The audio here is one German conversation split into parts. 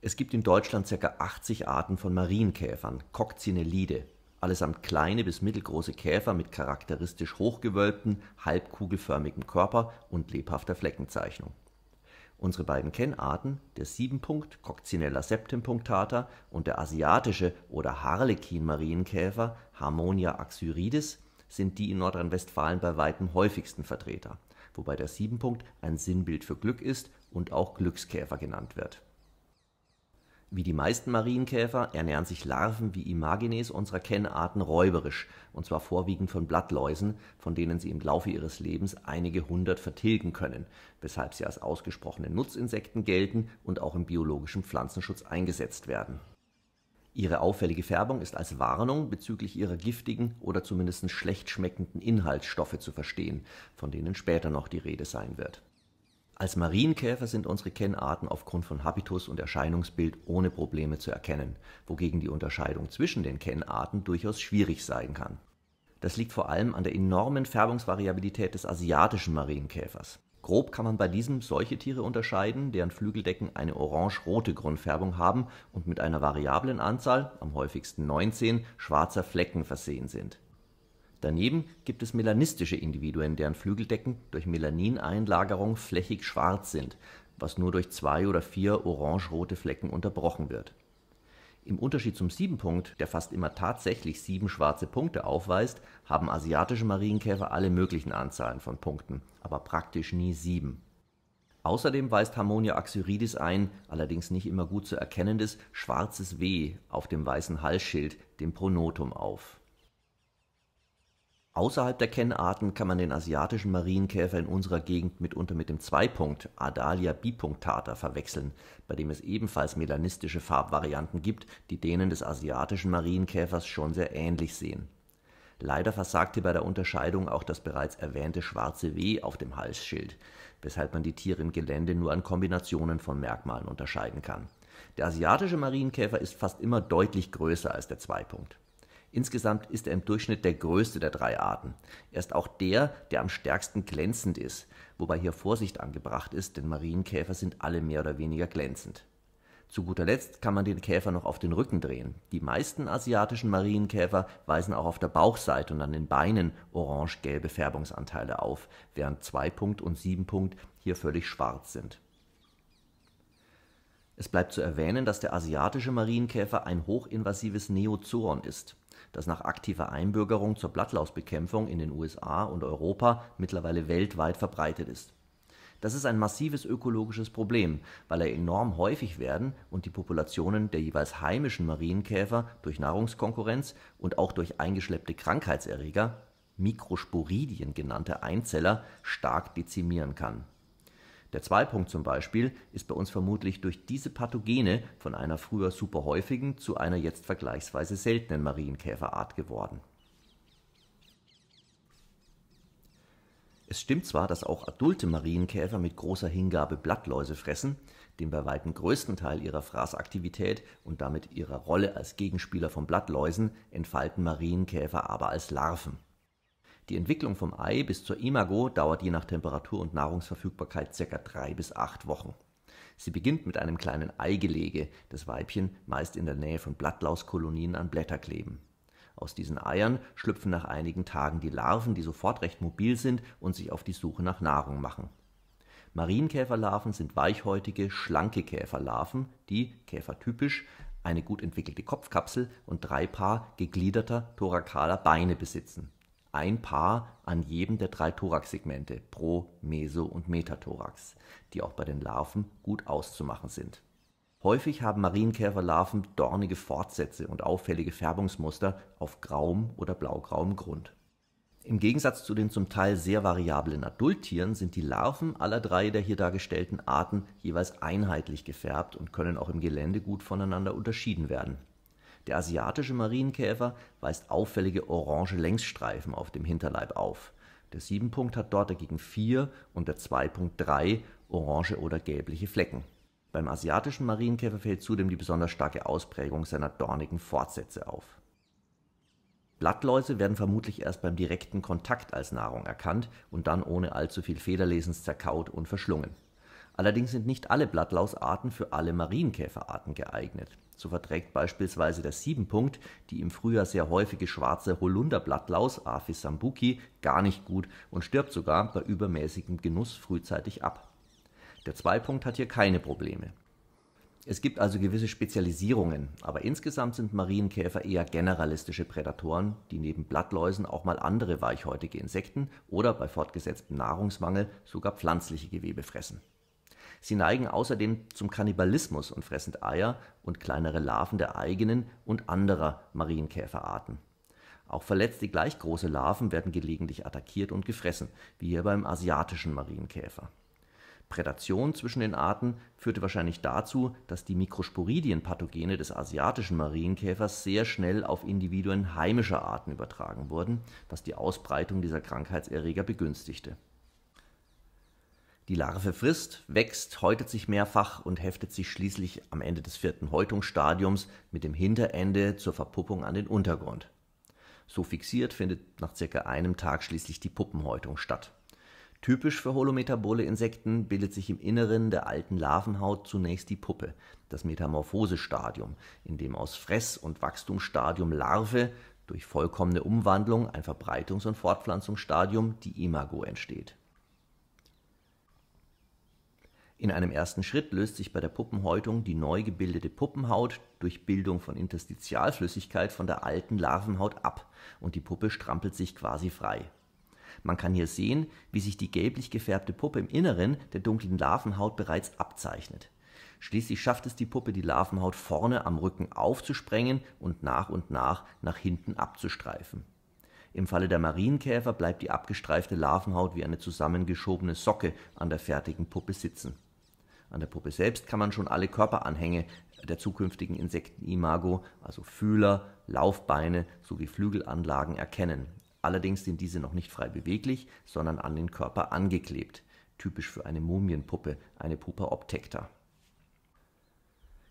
Es gibt in Deutschland ca. 80 Arten von Marienkäfern, Coccinellide, allesamt kleine bis mittelgroße Käfer mit charakteristisch hochgewölbten, halbkugelförmigem Körper und lebhafter Fleckenzeichnung. Unsere beiden Kennarten, der Siebenpunkt Coccinella septempunctata und der asiatische oder Harlekin-Marienkäfer Harmonia axyridis, sind die in Nordrhein-Westfalen bei weitem häufigsten Vertreter, wobei der Siebenpunkt ein Sinnbild für Glück ist und auch Glückskäfer genannt wird wie die meisten Marienkäfer ernähren sich Larven wie Imagines unserer Kennarten räuberisch, und zwar vorwiegend von Blattläusen, von denen sie im Laufe ihres Lebens einige hundert vertilgen können, weshalb sie als ausgesprochene Nutzinsekten gelten und auch im biologischen Pflanzenschutz eingesetzt werden. Ihre auffällige Färbung ist als Warnung bezüglich ihrer giftigen oder zumindest schlecht schmeckenden Inhaltsstoffe zu verstehen, von denen später noch die Rede sein wird als Marienkäfer sind unsere Kennarten aufgrund von Habitus und Erscheinungsbild ohne Probleme zu erkennen, wogegen die Unterscheidung zwischen den Kennarten durchaus schwierig sein kann. Das liegt vor allem an der enormen Färbungsvariabilität des asiatischen Marienkäfers. Grob kann man bei diesem solche Tiere unterscheiden, deren Flügeldecken eine orange-rote Grundfärbung haben und mit einer variablen Anzahl, am häufigsten 19, schwarzer Flecken versehen sind Daneben gibt es melanistische Individuen, deren Flügeldecken durch Melanineinlagerung flächig schwarz sind, was nur durch zwei oder vier orangerote Flecken unterbrochen wird. Im Unterschied zum Siebenpunkt, der fast immer tatsächlich sieben schwarze Punkte aufweist, haben asiatische Marienkäfer alle möglichen Anzahlen von Punkten, aber praktisch nie sieben. Außerdem weist Harmonia axyridis ein, allerdings nicht immer gut zu erkennendes, schwarzes W auf dem weißen Halsschild, dem Pronotum auf Außerhalb der Kennarten kann man den Asiatischen Marienkäfer in unserer Gegend mitunter mit dem Zweipunkt (Adalia bipunctata) verwechseln, bei dem es ebenfalls melanistische Farbvarianten gibt, die denen des Asiatischen Marienkäfers schon sehr ähnlich sehen. Leider versagte bei der Unterscheidung auch das bereits erwähnte schwarze W auf dem Halsschild, weshalb man die Tiere im Gelände nur an Kombinationen von Merkmalen unterscheiden kann. Der Asiatische Marienkäfer ist fast immer deutlich größer als der Zweipunkt Insgesamt ist er im Durchschnitt der größte der drei Arten. Er ist auch der, der am stärksten glänzend ist, wobei hier Vorsicht angebracht ist, denn Marienkäfer sind alle mehr oder weniger glänzend. Zu guter Letzt kann man den Käfer noch auf den Rücken drehen. Die meisten asiatischen Marienkäfer weisen auch auf der Bauchseite und an den Beinen orange-gelbe Färbungsanteile auf, während 2 Punkt und 7 Punkt hier völlig schwarz sind. Es bleibt zu erwähnen, dass der asiatische Marienkäfer ein hochinvasives Neozoon ist das nach aktiver Einbürgerung zur Blattlausbekämpfung in den USA und Europa mittlerweile weltweit verbreitet ist. Das ist ein massives ökologisches Problem, weil er enorm häufig werden und die Populationen der jeweils heimischen Marienkäfer durch Nahrungskonkurrenz und auch durch eingeschleppte Krankheitserreger, Mikrosporidien genannte Einzeller, stark dezimieren kann der Zweipunkt zum Beispiel ist bei uns vermutlich durch diese Pathogene von einer früher superhäufigen zu einer jetzt vergleichsweise seltenen Marienkäferart geworden. Es stimmt zwar, dass auch adulte Marienkäfer mit großer Hingabe Blattläuse fressen, den bei weitem größten Teil ihrer Fraßaktivität und damit ihrer Rolle als Gegenspieler von Blattläusen entfalten Marienkäfer aber als Larven. Die Entwicklung vom Ei bis zur Imago dauert je nach Temperatur und Nahrungsverfügbarkeit ca. drei bis acht Wochen. Sie beginnt mit einem kleinen Eigelege, das Weibchen meist in der Nähe von Blattlauskolonien an Blätter kleben. Aus diesen Eiern schlüpfen nach einigen Tagen die Larven, die sofort recht mobil sind und sich auf die Suche nach Nahrung machen. Marienkäferlarven sind weichhäutige, schlanke Käferlarven, die, käfertypisch, eine gut entwickelte Kopfkapsel und drei Paar gegliederter thorakaler Beine besitzen ein Paar an jedem der drei Thoraxsegmente (Pro-, Meso- und Metathorax), die auch bei den Larven gut auszumachen sind. Häufig haben Marienkäferlarven dornige Fortsätze und auffällige Färbungsmuster auf grauem oder blaugrauem Grund. Im Gegensatz zu den zum Teil sehr variablen Adulttieren sind die Larven aller drei der hier dargestellten Arten jeweils einheitlich gefärbt und können auch im Gelände gut voneinander unterschieden werden der asiatische Marienkäfer weist auffällige orange Längsstreifen auf dem Hinterleib auf. Der Siebenpunkt hat dort dagegen vier und der Zweipunkt drei orange oder gelbliche Flecken. Beim asiatischen Marienkäfer fällt zudem die besonders starke Ausprägung seiner dornigen Fortsätze auf. Blattläuse werden vermutlich erst beim direkten Kontakt als Nahrung erkannt und dann ohne allzu viel Federlesens zerkaut und verschlungen. Allerdings sind nicht alle Blattlausarten für alle Marienkäferarten geeignet so verträgt beispielsweise der Siebenpunkt die im Frühjahr sehr häufige Schwarze Holunderblattlaus Aphis sambuki gar nicht gut und stirbt sogar bei übermäßigem Genuss frühzeitig ab. Der Zweipunkt hat hier keine Probleme. Es gibt also gewisse Spezialisierungen, aber insgesamt sind Marienkäfer eher generalistische Prädatoren, die neben Blattläusen auch mal andere weichhäutige Insekten oder bei fortgesetztem Nahrungsmangel sogar pflanzliche Gewebe fressen Sie neigen außerdem zum Kannibalismus und fressen Eier und kleinere Larven der eigenen und anderer Marienkäferarten. Auch verletzte gleich große Larven werden gelegentlich attackiert und gefressen, wie hier beim Asiatischen Marienkäfer. Prädation zwischen den Arten führte wahrscheinlich dazu, dass die Mikrosporidien-Pathogene des Asiatischen Marienkäfers sehr schnell auf Individuen heimischer Arten übertragen wurden, was die Ausbreitung dieser Krankheitserreger begünstigte die Larve frisst, wächst, häutet sich mehrfach und heftet sich schließlich am Ende des vierten Häutungsstadiums mit dem Hinterende zur Verpuppung an den Untergrund. So fixiert findet nach circa einem Tag schließlich die Puppenhäutung statt. Typisch für holometabole Insekten bildet sich im Inneren der alten Larvenhaut zunächst die Puppe, das Metamorphosestadium, in dem aus Fress- und Wachstumsstadium Larve durch vollkommene Umwandlung ein Verbreitungs- und Fortpflanzungsstadium, die Imago, entsteht in einem ersten Schritt löst sich bei der Puppenhäutung die neu gebildete Puppenhaut durch Bildung von Interstitialflüssigkeit von der alten Larvenhaut ab und die Puppe strampelt sich quasi frei. Man kann hier sehen, wie sich die gelblich gefärbte Puppe im Inneren der dunklen Larvenhaut bereits abzeichnet. Schließlich schafft es die Puppe, die Larvenhaut vorne am Rücken aufzusprengen und nach und nach nach hinten abzustreifen. Im Falle der Marienkäfer bleibt die abgestreifte Larvenhaut wie eine zusammengeschobene Socke an der fertigen Puppe sitzen an der Puppe selbst kann man schon alle Körperanhänge der zukünftigen Insektenimago, also Fühler, Laufbeine sowie Flügelanlagen erkennen. Allerdings sind diese noch nicht frei beweglich, sondern an den Körper angeklebt. Typisch für eine Mumienpuppe, eine Pupa obtecta.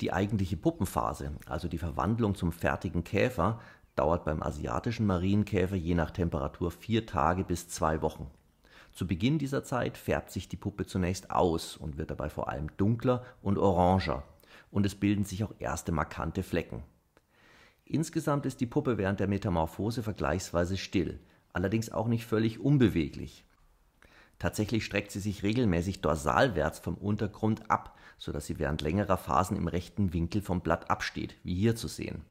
Die eigentliche Puppenphase, also die Verwandlung zum fertigen Käfer, dauert beim asiatischen Marienkäfer je nach Temperatur vier Tage bis zwei Wochen. Zu Beginn dieser Zeit färbt sich die Puppe zunächst aus und wird dabei vor allem dunkler und oranger, und es bilden sich auch erste markante Flecken. Insgesamt ist die Puppe während der Metamorphose vergleichsweise still, allerdings auch nicht völlig unbeweglich. Tatsächlich streckt sie sich regelmäßig dorsalwärts vom Untergrund ab, sodass sie während längerer Phasen im rechten Winkel vom Blatt absteht, wie hier zu sehen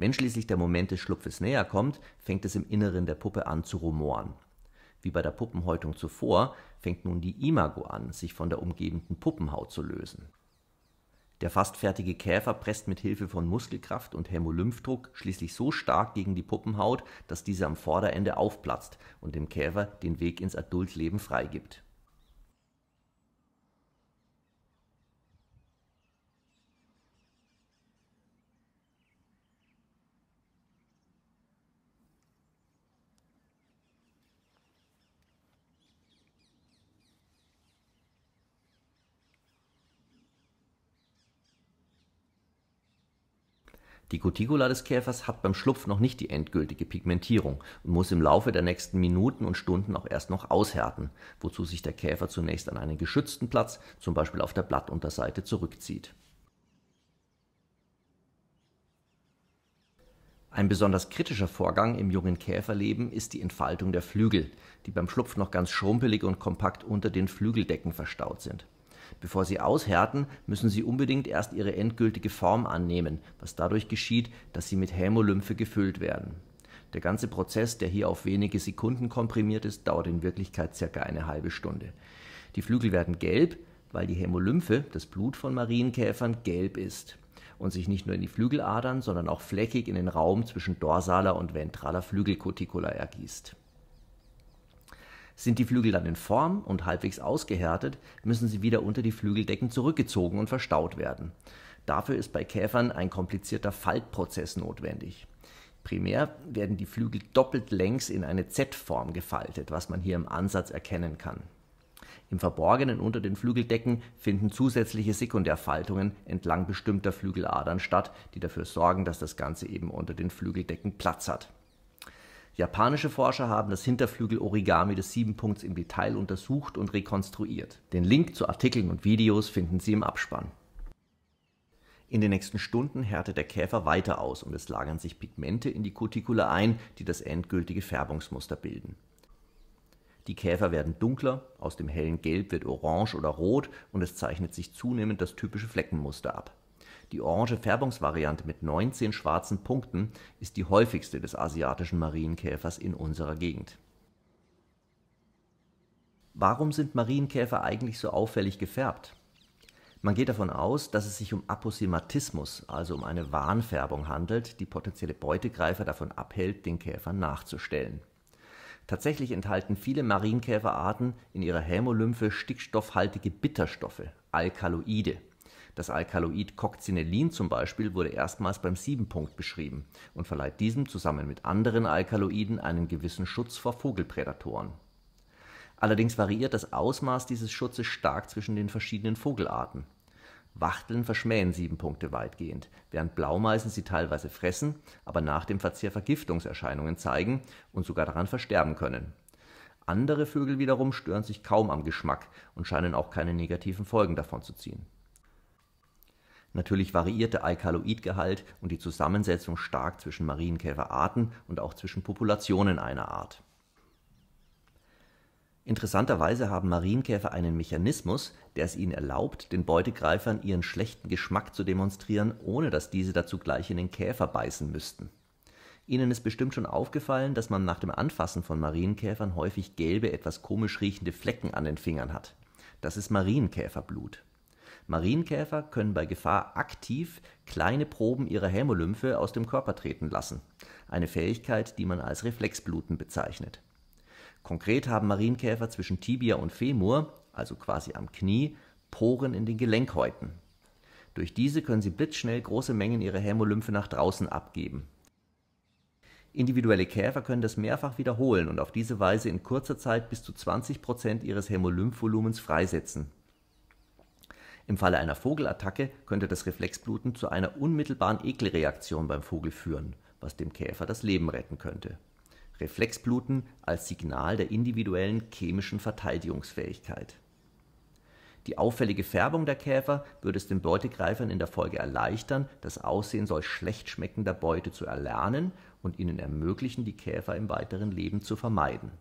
wenn schließlich der Moment des Schlupfes näher kommt, fängt es im Inneren der Puppe an zu rumoren. Wie bei der Puppenhäutung zuvor fängt nun die Imago an, sich von der umgebenden Puppenhaut zu lösen. Der fast fertige Käfer presst mit Hilfe von Muskelkraft und Hämolymphdruck schließlich so stark gegen die Puppenhaut, dass diese am Vorderende aufplatzt und dem Käfer den Weg ins Adultleben freigibt Die Cuticula des Käfers hat beim Schlupf noch nicht die endgültige Pigmentierung und muss im Laufe der nächsten Minuten und Stunden auch erst noch aushärten, wozu sich der Käfer zunächst an einen geschützten Platz, zum Beispiel auf der Blattunterseite, zurückzieht. Ein besonders kritischer Vorgang im jungen Käferleben ist die Entfaltung der Flügel, die beim Schlupf noch ganz schrumpelig und kompakt unter den Flügeldecken verstaut sind Bevor sie aushärten, müssen sie unbedingt erst ihre endgültige Form annehmen, was dadurch geschieht, dass sie mit Hämolymphe gefüllt werden. Der ganze Prozess, der hier auf wenige Sekunden komprimiert ist, dauert in Wirklichkeit circa eine halbe Stunde. Die Flügel werden gelb, weil die Hämolymphe, das Blut von Marienkäfern, gelb ist und sich nicht nur in die Flügeladern, sondern auch flächig in den Raum zwischen dorsaler und ventraler Flügelcuticula ergießt. Sind die Flügel dann in Form und halbwegs ausgehärtet, müssen sie wieder unter die Flügeldecken zurückgezogen und verstaut werden. Dafür ist bei Käfern ein komplizierter Faltprozess notwendig. Primär werden die Flügel doppelt längs in eine Z-Form gefaltet, was man hier im Ansatz erkennen kann. Im Verborgenen unter den Flügeldecken finden zusätzliche Sekundärfaltungen entlang bestimmter Flügeladern statt, die dafür sorgen, dass das Ganze eben unter den Flügeldecken Platz hat. Japanische Forscher haben das Hinterflügel-Origami des Punkts im Detail untersucht und rekonstruiert. Den Link zu Artikeln und Videos finden Sie im Abspann. In den nächsten Stunden härtet der Käfer weiter aus und es lagern sich Pigmente in die Cuticula ein, die das endgültige Färbungsmuster bilden. Die Käfer werden dunkler, aus dem hellen Gelb wird orange oder rot und es zeichnet sich zunehmend das typische Fleckenmuster ab die orange Färbungsvariante mit 19 schwarzen Punkten ist die häufigste des Asiatischen Marienkäfers in unserer Gegend. Warum sind Marienkäfer eigentlich so auffällig gefärbt? Man geht davon aus, dass es sich um Aposematismus, also um eine Warnfärbung handelt, die potenzielle Beutegreifer davon abhält, den Käfern nachzustellen. Tatsächlich enthalten viele Marienkäferarten in ihrer Hämolymphe stickstoffhaltige Bitterstoffe, Alkaloide das Alkaloid Coccinellin zum Beispiel wurde erstmals beim Siebenpunkt beschrieben und verleiht diesem zusammen mit anderen Alkaloiden einen gewissen Schutz vor Vogelprädatoren. Allerdings variiert das Ausmaß dieses Schutzes stark zwischen den verschiedenen Vogelarten. Wachteln verschmähen Siebenpunkte weitgehend, während Blaumeisen sie teilweise fressen, aber nach dem Verzehr Vergiftungserscheinungen zeigen und sogar daran versterben können. Andere Vögel wiederum stören sich kaum am Geschmack und scheinen auch keine negativen Folgen davon zu ziehen Natürlich variiert der Alkaloidgehalt und die Zusammensetzung stark zwischen Marienkäferarten und auch zwischen Populationen einer Art. Interessanterweise haben Marienkäfer einen Mechanismus, der es ihnen erlaubt, den Beutegreifern ihren schlechten Geschmack zu demonstrieren, ohne dass diese dazu gleich in den Käfer beißen müssten. Ihnen ist bestimmt schon aufgefallen, dass man nach dem Anfassen von Marienkäfern häufig gelbe, etwas komisch riechende Flecken an den Fingern hat. Das ist Marienkäferblut. Marienkäfer können bei Gefahr aktiv kleine Proben ihrer Hämolymphe aus dem Körper treten lassen, eine Fähigkeit, die man als Reflexbluten bezeichnet. Konkret haben Marienkäfer zwischen Tibia und Femur, also quasi am Knie, Poren in den Gelenkhäuten. Durch diese können sie blitzschnell große Mengen ihrer Hämolymphe nach draußen abgeben. Individuelle Käfer können das mehrfach wiederholen und auf diese Weise in kurzer Zeit bis zu 20 ihres Hämolymphvolumens freisetzen im Falle einer Vogelattacke könnte das Reflexbluten zu einer unmittelbaren Ekelreaktion beim Vogel führen, was dem Käfer das Leben retten könnte. Reflexbluten als Signal der individuellen chemischen Verteidigungsfähigkeit. Die auffällige Färbung der Käfer würde es den Beutegreifern in der Folge erleichtern, das Aussehen solch schlecht schmeckender Beute zu erlernen und ihnen ermöglichen, die Käfer im weiteren Leben zu vermeiden